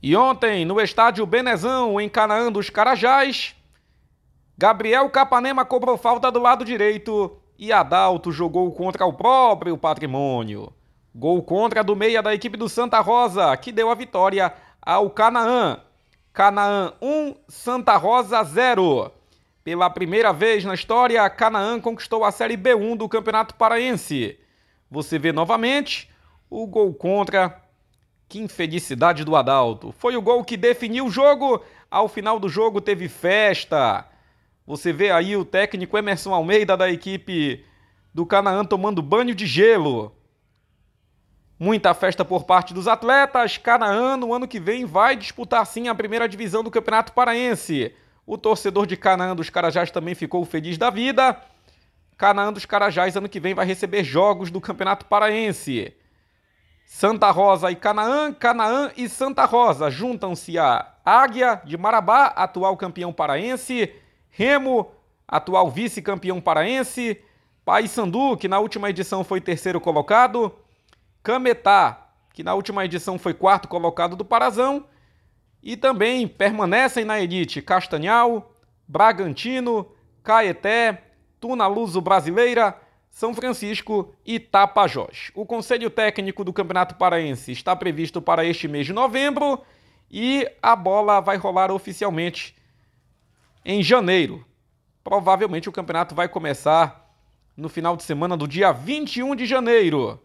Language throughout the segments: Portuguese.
E ontem, no estádio Benezão, em Canaã dos Carajás, Gabriel Capanema cobrou falta do lado direito e Adalto jogou contra o próprio patrimônio. Gol contra do meia da equipe do Santa Rosa, que deu a vitória ao Canaã. Canaã 1, Santa Rosa 0. Pela primeira vez na história, Canaã conquistou a Série B1 do Campeonato Paraense. Você vê novamente o gol contra que infelicidade do Adalto. Foi o gol que definiu o jogo. Ao final do jogo teve festa. Você vê aí o técnico Emerson Almeida da equipe do Canaã tomando banho de gelo. Muita festa por parte dos atletas. Canaã no ano que vem vai disputar sim a primeira divisão do Campeonato Paraense. O torcedor de Canaã dos Carajás também ficou feliz da vida. Canaã dos Carajás ano que vem vai receber jogos do Campeonato Paraense. Santa Rosa e Canaã, Canaã e Santa Rosa juntam-se a Águia de Marabá, atual campeão paraense, Remo, atual vice-campeão paraense, Paysandu, que na última edição foi terceiro colocado, Cametá, que na última edição foi quarto colocado do Parazão, e também permanecem na elite Castanhal, Bragantino, Caeté, Tunaluso Brasileira, são Francisco e Tapajós. O Conselho Técnico do Campeonato Paraense está previsto para este mês de novembro e a bola vai rolar oficialmente em janeiro. Provavelmente o campeonato vai começar no final de semana do dia 21 de janeiro.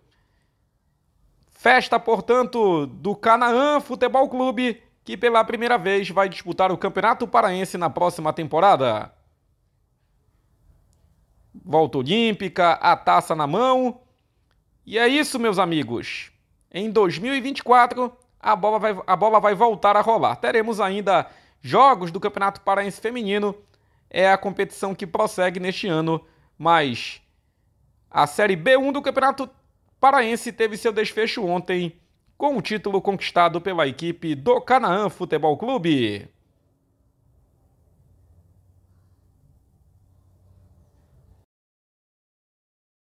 Festa, portanto, do Canaã Futebol Clube, que pela primeira vez vai disputar o Campeonato Paraense na próxima temporada volta olímpica, a taça na mão. E é isso, meus amigos. Em 2024, a bola vai, a bola vai voltar a rolar. Teremos ainda jogos do Campeonato Paraense Feminino. É a competição que prossegue neste ano, mas a Série B1 do Campeonato Paraense teve seu desfecho ontem com o título conquistado pela equipe do Canaã Futebol Clube.